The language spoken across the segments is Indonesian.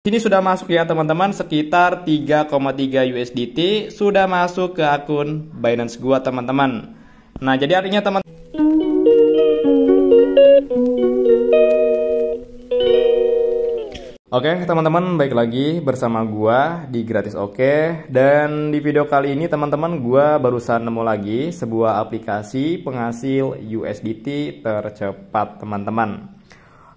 Ini sudah masuk ya teman-teman sekitar 3,3 USDT sudah masuk ke akun Binance gua teman-teman. Nah, jadi artinya teman Oke, okay, teman-teman, baik lagi bersama gua di Gratis Oke. Okay. Dan di video kali ini teman-teman gua barusan nemu lagi sebuah aplikasi penghasil USDT tercepat, teman-teman.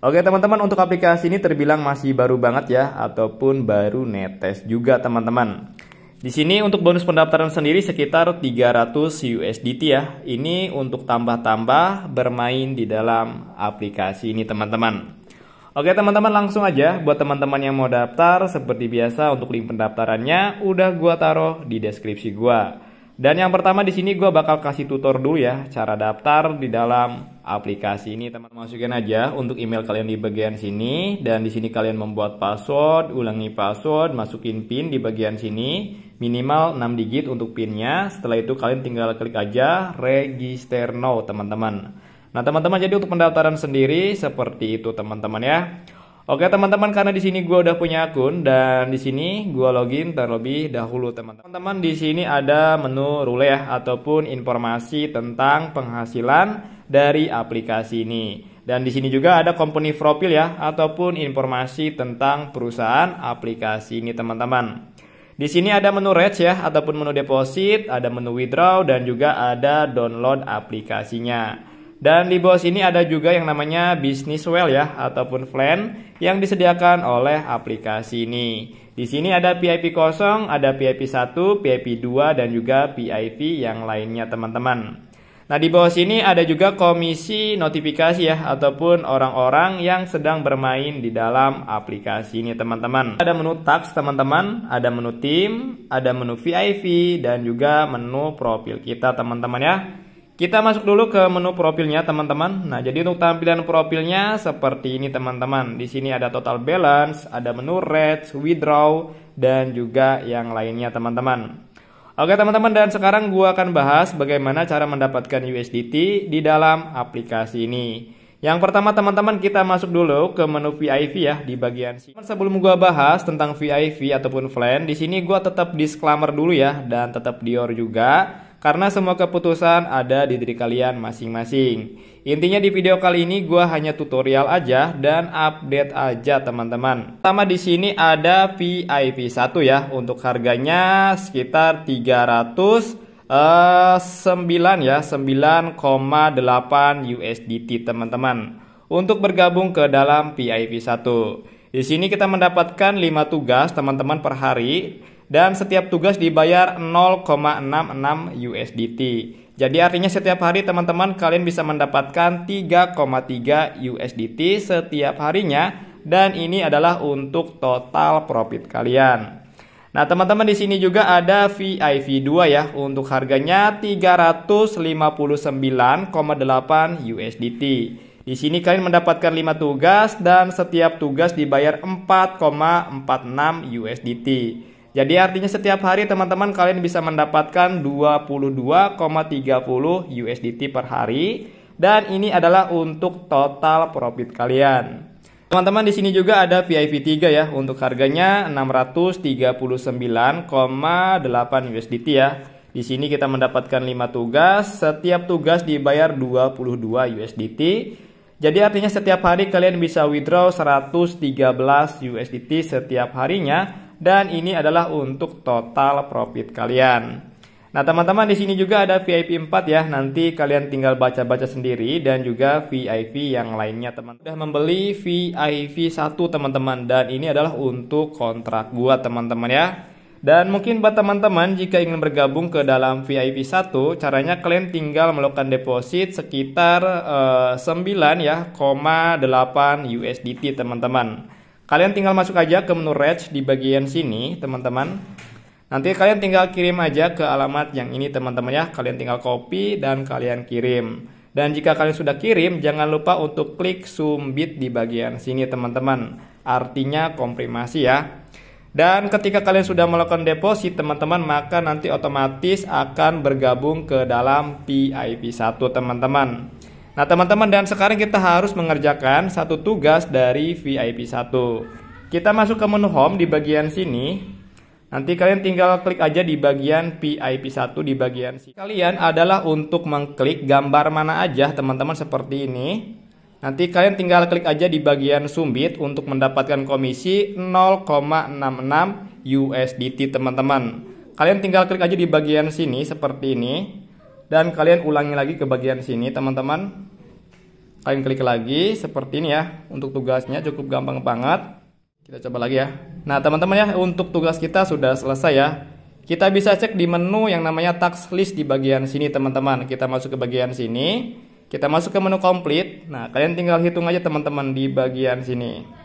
Oke teman-teman untuk aplikasi ini terbilang masih baru banget ya ataupun baru netes juga teman-teman. Di sini untuk bonus pendaftaran sendiri sekitar 300 USDT ya. Ini untuk tambah-tambah bermain di dalam aplikasi ini teman-teman. Oke teman-teman langsung aja buat teman-teman yang mau daftar seperti biasa untuk link pendaftarannya udah gua taruh di deskripsi gua. Dan yang pertama di sini gue bakal kasih tutor dulu ya cara daftar di dalam aplikasi ini teman teman masukin aja untuk email kalian di bagian sini dan di sini kalian membuat password, ulangi password, masukin pin di bagian sini minimal 6 digit untuk pinnya. Setelah itu kalian tinggal klik aja register now teman-teman. Nah teman-teman jadi untuk pendaftaran sendiri seperti itu teman-teman ya. Oke teman-teman karena di sini gue udah punya akun dan di sini gue login terlebih dahulu teman-teman. Teman-teman di sini ada menu rule ya ataupun informasi tentang penghasilan dari aplikasi ini. Dan di sini juga ada company profil ya ataupun informasi tentang perusahaan aplikasi ini teman-teman. Di sini ada menu rate ya ataupun menu deposit, ada menu withdraw dan juga ada download aplikasinya. Dan di bawah sini ada juga yang namanya business well ya ataupun plan yang disediakan oleh aplikasi ini. Di sini ada VIP kosong, ada VIP 1, VIP 2 dan juga VIP yang lainnya teman-teman. Nah, di bawah sini ada juga komisi notifikasi ya ataupun orang-orang yang sedang bermain di dalam aplikasi ini teman-teman. Ada menu tax teman-teman, ada menu tim, ada menu VIP dan juga menu profil kita teman-teman ya. Kita masuk dulu ke menu profilnya teman-teman. Nah, jadi untuk tampilan profilnya seperti ini teman-teman. Di sini ada total balance, ada menu rates, withdraw, dan juga yang lainnya teman-teman. Oke teman-teman dan sekarang gua akan bahas bagaimana cara mendapatkan USDT di dalam aplikasi ini. Yang pertama teman-teman kita masuk dulu ke menu VIP ya di bagian sini. Sebelum gua bahas tentang VIP ataupun Flan, di sini gua tetap disclaimer dulu ya dan tetap Dior juga karena semua keputusan ada di diri kalian masing-masing. Intinya di video kali ini gue hanya tutorial aja dan update aja teman-teman. Pertama di sini ada VIP 1 ya untuk harganya sekitar 300 9 eh, ya 9,8 USDT teman-teman untuk bergabung ke dalam VIP 1 di sini kita mendapatkan 5 tugas teman-teman per hari dan setiap tugas dibayar 0,66 USDT. Jadi artinya setiap hari teman-teman kalian bisa mendapatkan 3,3 USDT setiap harinya dan ini adalah untuk total profit kalian. Nah, teman-teman di sini juga ada VIV2 ya untuk harganya 359,8 USDT. Di sini kalian mendapatkan 5 tugas dan setiap tugas dibayar 4,46 USDT. Jadi artinya setiap hari teman-teman kalian bisa mendapatkan 22,30 USDT per hari dan ini adalah untuk total profit kalian. Teman-teman di sini juga ada VIP 3 ya untuk harganya 639,8 USDT ya. Di sini kita mendapatkan 5 tugas, setiap tugas dibayar 22 USDT. Jadi artinya setiap hari kalian bisa withdraw 113 USDT setiap harinya dan ini adalah untuk total profit kalian. Nah, teman-teman di sini juga ada VIP 4 ya. Nanti kalian tinggal baca-baca sendiri dan juga VIP yang lainnya, teman. Sudah membeli VIP 1, teman-teman. Dan ini adalah untuk kontrak gua, teman-teman ya. Dan mungkin buat teman-teman jika ingin bergabung ke dalam VIP 1, caranya kalian tinggal melakukan deposit sekitar eh, 9 ya, 8 USDT, teman-teman. Kalian tinggal masuk aja ke menu Reach di bagian sini, teman-teman. Nanti kalian tinggal kirim aja ke alamat yang ini, teman-teman ya. Kalian tinggal copy dan kalian kirim. Dan jika kalian sudah kirim, jangan lupa untuk klik sumbit di bagian sini, teman-teman. Artinya komprimasi ya. Dan ketika kalian sudah melakukan deposit, teman-teman, maka nanti otomatis akan bergabung ke dalam PIP 1, teman-teman. Nah teman-teman dan sekarang kita harus mengerjakan satu tugas dari VIP 1 Kita masuk ke menu home di bagian sini Nanti kalian tinggal klik aja di bagian VIP 1 di bagian sini Kalian adalah untuk mengklik gambar mana aja teman-teman seperti ini Nanti kalian tinggal klik aja di bagian sumbit untuk mendapatkan komisi 0,66 USDT teman-teman Kalian tinggal klik aja di bagian sini seperti ini dan kalian ulangi lagi ke bagian sini teman-teman kalian klik lagi seperti ini ya untuk tugasnya cukup gampang banget kita coba lagi ya nah teman-teman ya untuk tugas kita sudah selesai ya kita bisa cek di menu yang namanya tax list di bagian sini teman-teman kita masuk ke bagian sini kita masuk ke menu komplit. nah kalian tinggal hitung aja teman-teman di bagian sini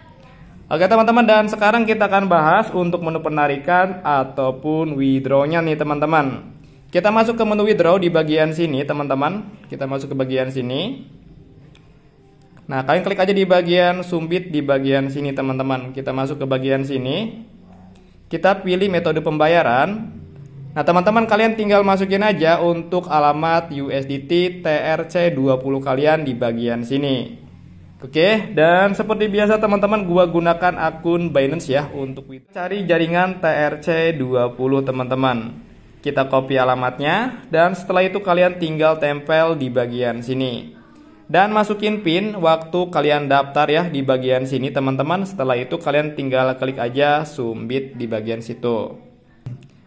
Oke teman-teman dan sekarang kita akan bahas untuk menu penarikan ataupun withdrawnya nih teman-teman kita masuk ke menu withdraw di bagian sini, teman-teman. Kita masuk ke bagian sini. Nah, kalian klik aja di bagian sumbit di bagian sini, teman-teman. Kita masuk ke bagian sini. Kita pilih metode pembayaran. Nah, teman-teman kalian tinggal masukin aja untuk alamat USDT TRC20 kalian di bagian sini. Oke, dan seperti biasa teman-teman gua gunakan akun Binance ya untuk cari jaringan TRC20 teman-teman. Kita copy alamatnya dan setelah itu kalian tinggal tempel di bagian sini. Dan masukin PIN waktu kalian daftar ya di bagian sini teman-teman. Setelah itu kalian tinggal klik aja sumbit di bagian situ.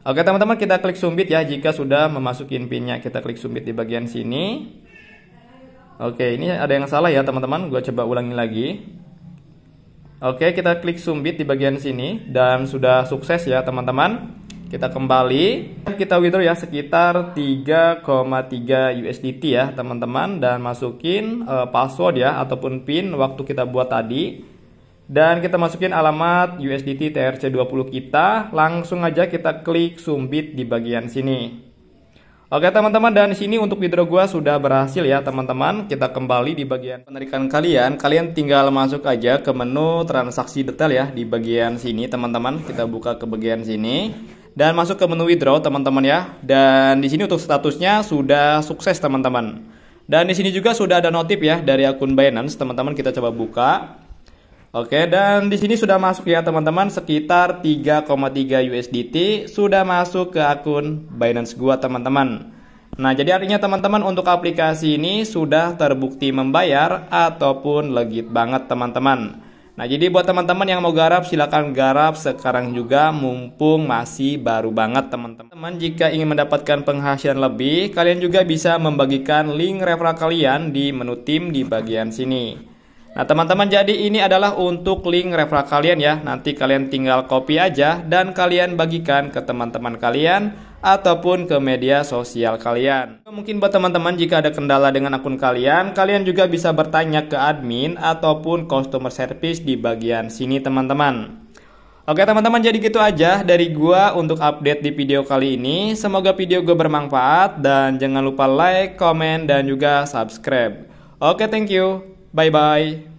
Oke teman-teman kita klik sumbit ya jika sudah memasukin pinnya Kita klik sumbit di bagian sini. Oke ini ada yang salah ya teman-teman. Gue coba ulangi lagi. Oke kita klik sumbit di bagian sini. Dan sudah sukses ya teman-teman. Kita kembali, kita withdraw ya sekitar 3,3 USDT ya teman-teman dan masukin uh, password ya ataupun PIN waktu kita buat tadi. Dan kita masukin alamat USDT TRC20 kita, langsung aja kita klik sumbit di bagian sini. Oke teman-teman dan sini untuk withdraw gua sudah berhasil ya teman-teman. Kita kembali di bagian penarikan kalian. Kalian tinggal masuk aja ke menu transaksi detail ya di bagian sini teman-teman. Kita buka ke bagian sini dan masuk ke menu withdraw teman-teman ya. Dan di sini untuk statusnya sudah sukses teman-teman. Dan di sini juga sudah ada notif ya dari akun Binance teman-teman kita coba buka. Oke, dan di sini sudah masuk ya teman-teman sekitar 3,3 USDT sudah masuk ke akun Binance gua teman-teman. Nah, jadi artinya teman-teman untuk aplikasi ini sudah terbukti membayar ataupun legit banget teman-teman. Nah, jadi buat teman-teman yang mau garap silakan garap sekarang juga mumpung masih baru banget teman-teman. Jika ingin mendapatkan penghasilan lebih, kalian juga bisa membagikan link referral kalian di menu tim di bagian sini. Nah, teman-teman, jadi ini adalah untuk link referral kalian ya. Nanti kalian tinggal copy aja dan kalian bagikan ke teman-teman kalian ataupun ke media sosial kalian. Mungkin buat teman-teman jika ada kendala dengan akun kalian, kalian juga bisa bertanya ke admin ataupun customer service di bagian sini teman-teman. Oke teman-teman jadi gitu aja dari gua untuk update di video kali ini. Semoga video gue bermanfaat dan jangan lupa like, komen, dan juga subscribe. Oke thank you. Bye-bye.